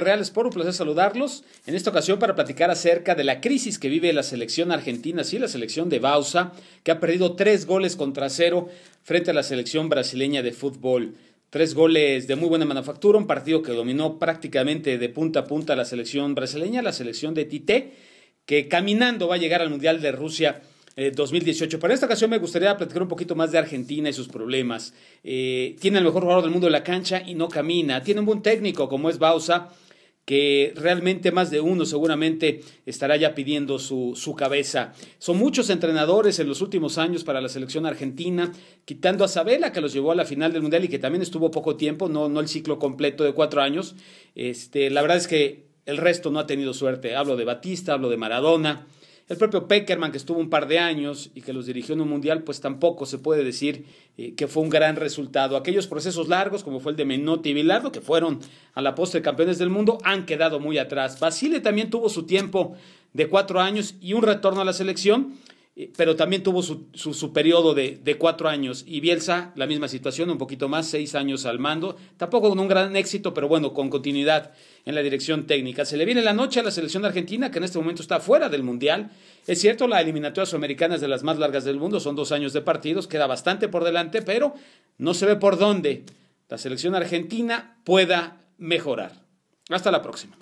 Real por un placer saludarlos. En esta ocasión para platicar acerca de la crisis que vive la selección argentina, sí, la selección de Bausa, que ha perdido tres goles contra cero frente a la selección brasileña de fútbol. Tres goles de muy buena manufactura, un partido que dominó prácticamente de punta a punta la selección brasileña, la selección de Tite, que caminando va a llegar al Mundial de Rusia 2018. Eh, para esta ocasión me gustaría platicar un poquito más de Argentina y sus problemas. Eh, tiene el mejor jugador del mundo en la cancha y no camina. Tiene un buen técnico como es Bausa, que realmente más de uno seguramente estará ya pidiendo su, su, cabeza. Son muchos entrenadores en los últimos años para la selección argentina, quitando a Sabela, que los llevó a la final del Mundial y que también estuvo poco tiempo, no, no el ciclo completo de cuatro años. Este, la verdad es que el resto no ha tenido suerte. Hablo de Batista, hablo de Maradona, el propio Peckerman, que estuvo un par de años y que los dirigió en un mundial, pues tampoco se puede decir eh, que fue un gran resultado. Aquellos procesos largos, como fue el de Menotti y Bilardo, que fueron a la postre campeones del mundo, han quedado muy atrás. Basile también tuvo su tiempo de cuatro años y un retorno a la selección, eh, pero también tuvo su, periodo de, de, cuatro años. Y Bielsa, la misma situación, un poquito más, seis años al mando. Tampoco con un gran éxito, pero bueno, con continuidad en la dirección técnica. Se le viene la noche a la selección argentina, que en este momento está fuera del Mundial. Es cierto, la eliminatoria sudamericana es de las más largas del mundo, son dos años de partidos, queda bastante por delante, pero no se ve por dónde la selección argentina pueda mejorar. Hasta la próxima.